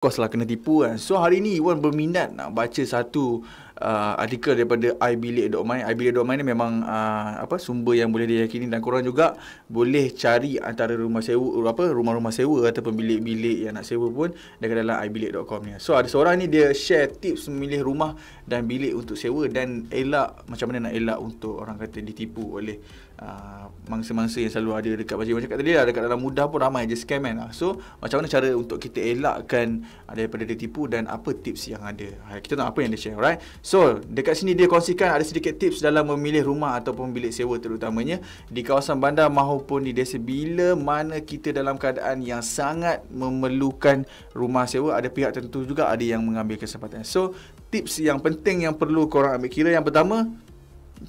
course lah kena tipu kan. So hari ni Iwan berminat nak baca satu uh, artikel daripada ibilik.my. Ibilik.my ni memang uh, apa sumber yang boleh diyakini dan korang juga boleh cari antara rumah sewa apa rumah-rumah sewa ataupun bilik-bilik yang nak sewa pun dekat dalam ibilik.com ni. So ada seorang ni dia share tips memilih rumah dan bilik untuk sewa dan elak macam mana nak elak untuk orang kata ditipu oleh uh, mangsa-mangsa yang selalu ada dekat bajet macam kat tadi lah dekat dalam mudah pun ramai je scam kan so macam mana cara untuk kita elakkan uh, daripada ditipu dan apa tips yang ada kita nak apa yang dia share alright so dekat sini dia kongsikan ada sedikit tips dalam memilih rumah ataupun bilik sewa terutamanya di kawasan bandar maupun di desa bila mana kita dalam keadaan yang sangat memerlukan rumah sewa ada pihak tertentu juga ada yang mengambil kesempatan so tips yang penting yang perlu korang ambil kira yang pertama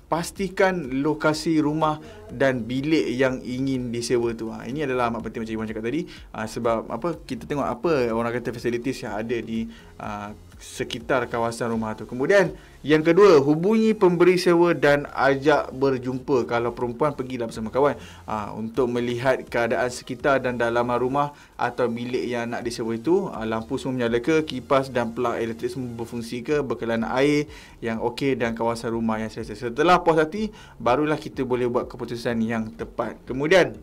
pastikan lokasi rumah dan bilik yang ingin disewa tu. Ha, ini adalah amat penting macam Iwan cakap tadi ha, sebab apa kita tengok apa orang kata facilities yang ada di ha, sekitar kawasan rumah tu. Kemudian yang kedua, hubungi pemberi sewa dan ajak berjumpa. Kalau perempuan pergilah bersama kawan ha, untuk melihat keadaan sekitar dan dalam rumah atau bilik yang nak disewa itu, ha, lampu semua menyala ke, kipas dan plug elektrik semua berfungsi ke, bekalan air yang okey dan kawasan rumah yang selesai. Setelah puas hati, barulah kita boleh buat keputusan keputusan yang tepat. Kemudian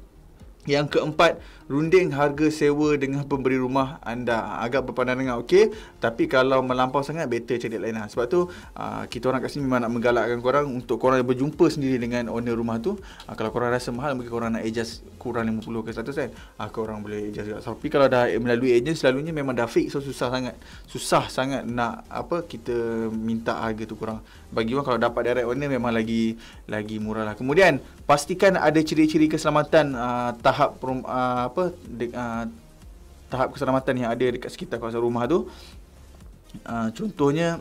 yang keempat, runding harga sewa dengan pemberi rumah anda. Agak berpandangan dengan okey, tapi kalau melampau sangat, better cari lain lah. Sebab tu, ah, kita orang kat sini memang nak menggalakkan korang untuk korang berjumpa sendiri dengan owner rumah tu. Ah, kalau korang rasa mahal, mungkin korang nak adjust kurang 50 ke 100 kan. Ha, ah, orang boleh adjust juga. tapi kalau dah melalui agent, selalunya memang dah fix. So, susah sangat. Susah sangat nak apa kita minta harga tu kurang. Bagi orang, kalau dapat direct owner, memang lagi lagi murah lah. Kemudian, pastikan ada ciri-ciri keselamatan uh, tahap perum, uh, apa de, uh, tahap keselamatan yang ada dekat sekitar kawasan rumah tu. Uh, contohnya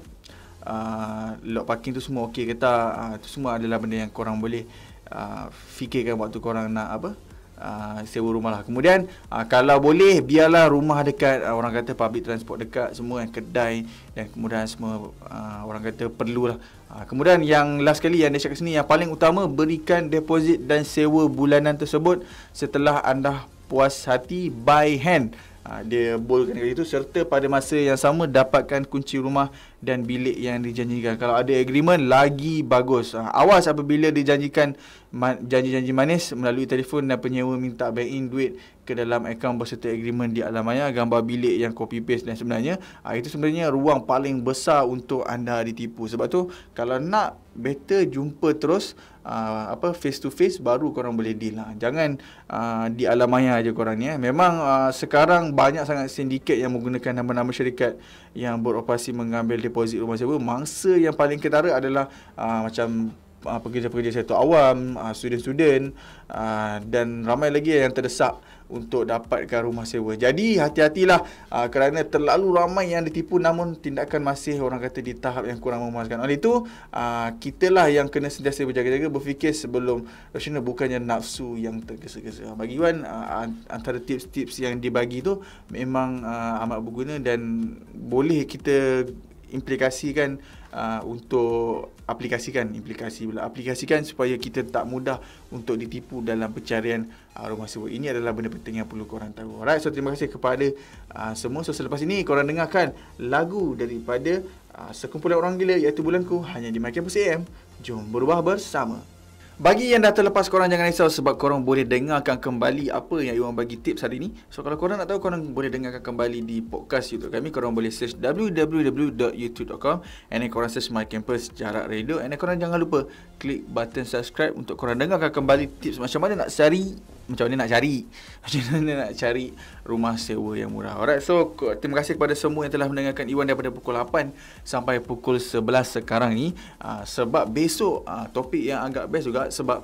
uh, lock parking tu semua okey ke tak? Uh, tu semua adalah benda yang korang boleh uh, fikirkan waktu korang nak apa? Ah, sewa rumah lah kemudian uh, kalau boleh biarlah rumah dekat uh, orang kata public transport dekat semua yang kedai dan kemudian semua uh, orang kata perlulah uh, kemudian yang last kali yang dia cakap sini yang paling utama berikan deposit dan sewa bulanan tersebut setelah anda puas hati by hand Ah, dia bolkan kali itu serta pada masa yang sama dapatkan kunci rumah dan bilik yang dijanjikan. Kalau ada agreement lagi bagus. Ah, awas apabila dijanjikan janji-janji manis melalui telefon dan penyewa minta bank in duit ke dalam akaun berserta agreement di alam maya, gambar bilik yang copy paste dan sebenarnya ah, itu sebenarnya ruang paling besar untuk anda ditipu. Sebab tu kalau nak better jumpa terus uh, apa face to face baru korang boleh deal lah. Jangan uh, di alam maya aja korang ni eh. Memang uh, sekarang banyak sangat sindiket yang menggunakan nama-nama syarikat yang beroperasi mengambil deposit rumah sewa. Mangsa yang paling ketara adalah uh, macam uh, pekerja-pekerja sektor awam, uh, student-student uh, dan ramai lagi yang terdesak untuk dapatkan rumah sewa. Jadi hati-hatilah uh, kerana terlalu ramai yang ditipu namun tindakan masih orang kata di tahap yang kurang memuaskan. Oleh itu, uh, kitalah yang kena sentiasa berjaga-jaga berfikir sebelum rasional bukannya nafsu yang tergesa-gesa. Bagi Wan, uh, antara tips-tips yang dibagi tu memang uh, amat berguna dan boleh kita implikasikan uh, untuk aplikasikan implikasi pula aplikasikan supaya kita tak mudah untuk ditipu dalam pencarian uh, rumah sewa ini adalah benda penting yang perlu korang tahu alright so terima kasih kepada uh, semua so selepas ini korang dengarkan lagu daripada uh, sekumpulan orang gila iaitu bulanku hanya di Makan Pusat jom berubah bersama bagi yang dah terlepas korang jangan risau sebab korang boleh dengarkan kembali apa yang Iwan bagi tips hari ni. So kalau korang nak tahu korang boleh dengarkan kembali di podcast YouTube kami. Korang boleh search www.youtube.com and then korang search My Campus Jarak Radio and then korang jangan lupa klik button subscribe untuk korang dengarkan kembali tips macam mana nak cari macam mana nak cari macam mana nak cari rumah sewa yang murah alright so terima kasih kepada semua yang telah mendengarkan Iwan daripada pukul 8 sampai pukul 11 sekarang ni uh, sebab besok uh, topik yang agak best juga sebab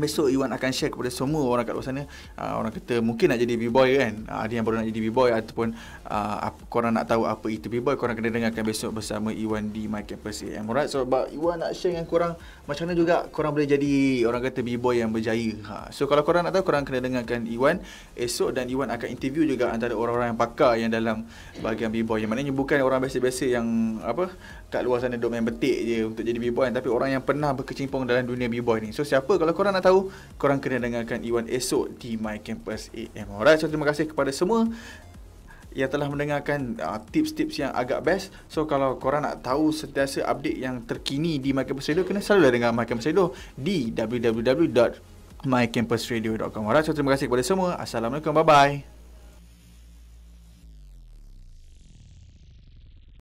Besok Iwan akan share kepada semua orang kat luar sana uh, Orang kata mungkin nak jadi B-Boy kan uh, Ada yang baru nak jadi B-Boy Ataupun uh, korang nak tahu apa itu B-Boy Korang kena dengarkan besok bersama Iwan di My Campus AM Alright, so but Iwan nak share dengan korang Macam mana juga korang boleh jadi orang kata B-Boy yang berjaya ha. So kalau korang nak tahu, korang kena dengarkan Iwan Esok dan Iwan akan interview juga antara orang-orang yang pakar Yang dalam bagian B-Boy Yang maknanya bukan orang biasa-biasa yang apa kat luar sana duk main betik je untuk jadi B-Boy Tapi orang yang pernah berkecimpung dalam dunia B-Boy ni So siapa kalau korang nak nak tahu korang kena dengarkan Iwan esok di My Campus AM alright so terima kasih kepada semua yang telah mendengarkan uh, tips-tips yang agak best so kalau korang nak tahu sentiasa update yang terkini di My Campus Radio kena selalu dengar My Campus Radio di www.mycampusradio.com alright so terima kasih kepada semua Assalamualaikum bye-bye